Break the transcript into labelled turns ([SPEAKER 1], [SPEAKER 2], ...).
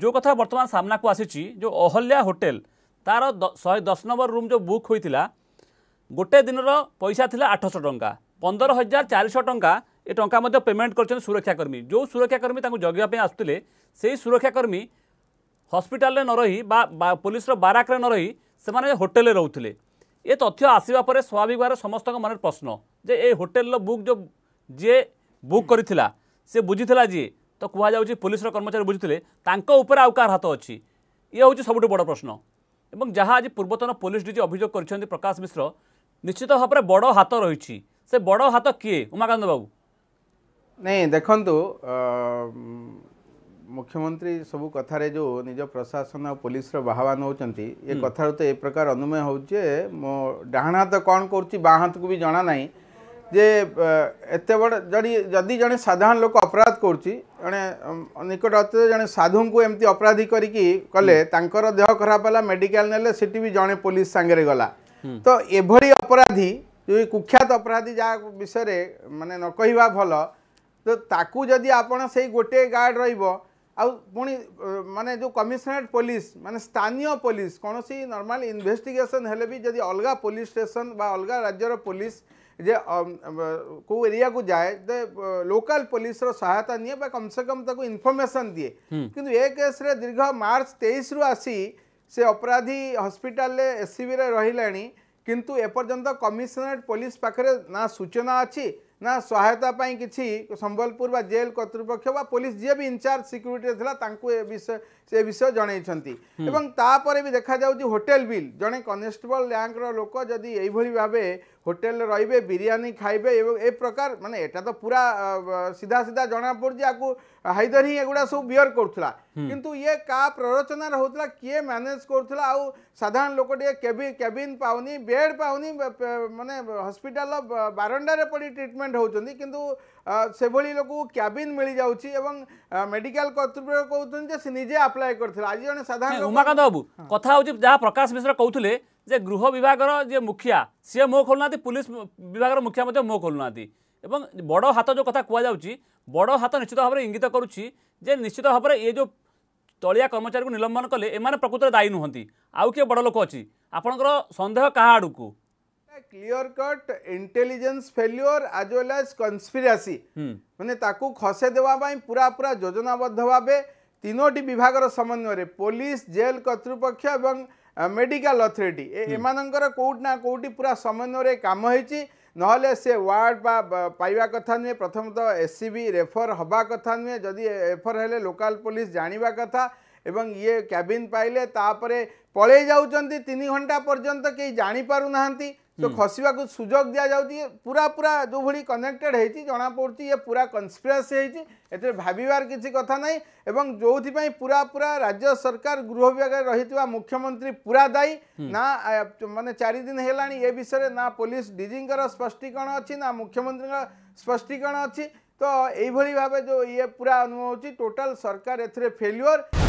[SPEAKER 1] যে কথা বর্তমান সামনাকু আসিছি যে অহল্যা হোটেল তার শহে দশ নম্বর রুম যে বুক হয়েছিল গোটে দিনর পয়সা লা আটশো টঙ্কা পনেরো হাজার চারিশ টঙ্কা এ টঙ্কা মধ্যে পেমেন্ট করছেন সুরক্ষাকর্মী যে সুরক্ষাকর্মী তাঁকু জগিয়া আসুলে সেই সুরক্ষাকর্মী হসপিটালে নরহি বা পুলিশর বারাকরে নরহি সেমানে হোটেলে রহুলে এ তথ্য আসিবা পরে স্বাভাবিক ভাবে সমস্ত মনে প্রশ্ন যে এই হোটেলর বুক যে বুক করেছিলা সে বুঝিলা যে ତ କୁହାଯାଉଛି ପୋଲିସର କର୍ମଚାରୀ ବୁଝୁଥିଲେ ତାଙ୍କ ଉପରେ ଆଉ କାହାର ହାତ ଅଛି ଇଏ ହେଉଛି ସବୁଠୁ ବଡ଼ ପ୍ରଶ୍ନ ଏବଂ ଯାହା ଆଜି ପୂର୍ବତନ ପୋଲିସ ଡିଜି ଅଭିଯୋଗ କରିଛନ୍ତି ପ୍ରକାଶ ମିଶ୍ର ନିଶ୍ଚିତ ଭାବରେ ବଡ଼ ହାତ ରହିଛି ସେ ବଡ଼ ହାତ କିଏ ଉମାକାନ୍ତ ବାବୁ
[SPEAKER 2] ନାଇଁ ଦେଖନ୍ତୁ ମୁଖ୍ୟମନ୍ତ୍ରୀ ସବୁ କଥାରେ ଯେଉଁ ନିଜ ପ୍ରଶାସନ ଆଉ ପୋଲିସର ବାହାବା ନେଉଛନ୍ତି ଏ କଥାରୁ ତ ଏ ପ୍ରକାର ଅନୁମୟ ହେଉଛି ଯେ ମୋ ଡାହାଣ ହାତ କ'ଣ କରୁଛି ବାଁ ହାତକୁ ବି ଜଣା ନାହିଁ ଯେ ଏତେ ବଡ଼ ଯଦି ଯଦି ଜଣେ ସାଧାରଣ ଲୋକ ଅପରାଧ କରୁଛି ଜଣେ ନିକଟ ଅତୀତ ଜଣେ ସାଧୁଙ୍କୁ ଏମିତି ଅପରାଧୀ କରିକି କଲେ ତାଙ୍କର ଦେହ ଖରାପ ହେଲା ମେଡ଼ିକାଲ ନେଲେ ସେଠି ବି ଜଣେ ପୋଲିସ ସାଙ୍ଗରେ ଗଲା ତ ଏଭଳି ଅପରାଧୀ ଯେଉଁ କୁଖ୍ୟାତ ଅପରାଧୀ ଯାହା ବିଷୟରେ ମାନେ ନ କହିବା ଭଲ ତ ତାକୁ ଯଦି ଆପଣ ସେଇ ଗୋଟିଏ ଗାର୍ଡ଼ ରହିବ ଆଉ ପୁଣି ମାନେ ଯେଉଁ କମିଶନରେଟ୍ ପୋଲିସ ମାନେ ସ୍ଥାନୀୟ ପୋଲିସ କୌଣସି ନର୍ମାଲ ଇନଭେଷ୍ଟିଗେସନ୍ ହେଲେ ବି ଯଦି ଅଲଗା ପୋଲିସ ଷ୍ଟେସନ ବା ଅଲଗା ରାଜ୍ୟର ପୋଲିସ जे को एरिया को जाए तो लोकल पुलिस रो सहायता निये कम से कम तक इनफर्मेसन दिए किंतु केस रे दीर्घ मार्च 23 रु आसी से अपराधी हॉस्पिटल एस एससीबी रे रहिलाणी किंतु ए पर्यंत कमिश्नरेट पुलिस पाखरे ना सूचना अछि ना सहायतापाई कि संबलपुर जेल कर्तृपक्ष पुलिस जी भी इनचार्ज सिक्यूरीटी था ये विषय जनईपर हम्म। भी देखा जा होटेल बिल जड़े कनेस्टेबल यांकर लोक जदि ये होटेल रे बिरीयी खाइबे ए प्रकार मान एटा तो पूरा सीधा सीधा जना पड़े आपको हाइदर ही एगुड़ा सब बिअर करुला किंतु ये का प्ररचना रोला किए मैनेज करुला आ साधारण लोक कैबिन पाऊनी बेड पाऊनी मानने हस्पिटाल बारंडार पड़ी ट्रिटमेंट ପେସେଣ୍ଟ ହେଉଛନ୍ତି କିନ୍ତୁ ସେଭଳି ଲୋକକୁ କ୍ୟାବିନ୍ ମିଳିଯାଉଛି ଏବଂ ମେଡିକାଲ କର୍ତ୍ତୃପକ୍ଷ କହୁଛନ୍ତି ଯେ ସେ ନିଜେ ଆପ୍ଲାଏ କରିଥିଲେ ଆଜି ଜଣେ ସାଧାରଣ ଉମାକାନ୍ତ
[SPEAKER 1] ବାବୁ କଥା ହେଉଛି ଯାହା ପ୍ରକାଶ ମିଶ୍ର କହୁଥିଲେ ଯେ ଗୃହ ବିଭାଗର ଯିଏ ମୁଖିଆ ସିଏ ମୁହଁ ଖୋଲୁନାହାନ୍ତି ପୁଲିସ ବିଭାଗର ମୁଖିଆ ମଧ୍ୟ ମୁହଁ ଖୋଲୁନାହାନ୍ତି ଏବଂ ବଡ଼ ହାତ ଯେଉଁ କଥା କୁହାଯାଉଛି ବଡ଼ ହାତ ନିଶ୍ଚିତ ଭାବରେ ଇଙ୍ଗିତ କରୁଛି ଯେ ନିଶ୍ଚିତ ଭାବରେ ଏ ଯେଉଁ ତଳିଆ କର୍ମଚାରୀଙ୍କୁ ନିଲମ୍ବନ କଲେ ଏମାନେ ପ୍ରକୃତରେ ଦାୟୀ ନୁହନ୍ତି ଆଉ କିଏ ବଡ଼ ଲୋକ ଅଛି ଆପଣଙ୍କର ସନ୍ଦେହ କାହା ଆଡ଼କୁ
[SPEAKER 2] clear cut intelligence failure as well as conspiracy मैंने खसई देवाई पूरा पूरा योजनाबद्ध भाव तीनो विभाग समन्वय पुलिस जेल कर्तृपक्ष एवं मेडिकल अथॉरिटी एमानकर कोटी ना पूरा समन्वय काम हो ना से वार्ड বা পাইবা কথা নুহে প্রথমত এসসিবি রেফর হবা কথা নুহে যদি রেফর হলে লোকাল পুলিশ জাঁয়া কথা এবং ইয়ে ক্যাবিন পাইলে তাপরে পলাই যাচ্ছেন তিন ঘন্টা পর্যন্ত কেউ জাঁপারু না तो खसवाक सुजोग दि जाऊँगी पूरा पूरा जो भाई कनेक्टेड होती जमापड़ी ये पूरा कनस्पिरासी होती भावार किसी कथा ना जो पूरा पूरा राज्य सरकार गृह विभाग रही मुख्यमंत्री पूरा दायी ना मान चारिदिन है ये विषय ना पुलिस डीजी स्पष्टीकरण अच्छी ना मुख्यमंत्री स्पष्टीकरण अच्छी तो यही भाव जो ये पूरा अनुभव हो टोटाल सरकार ए फेल्युअर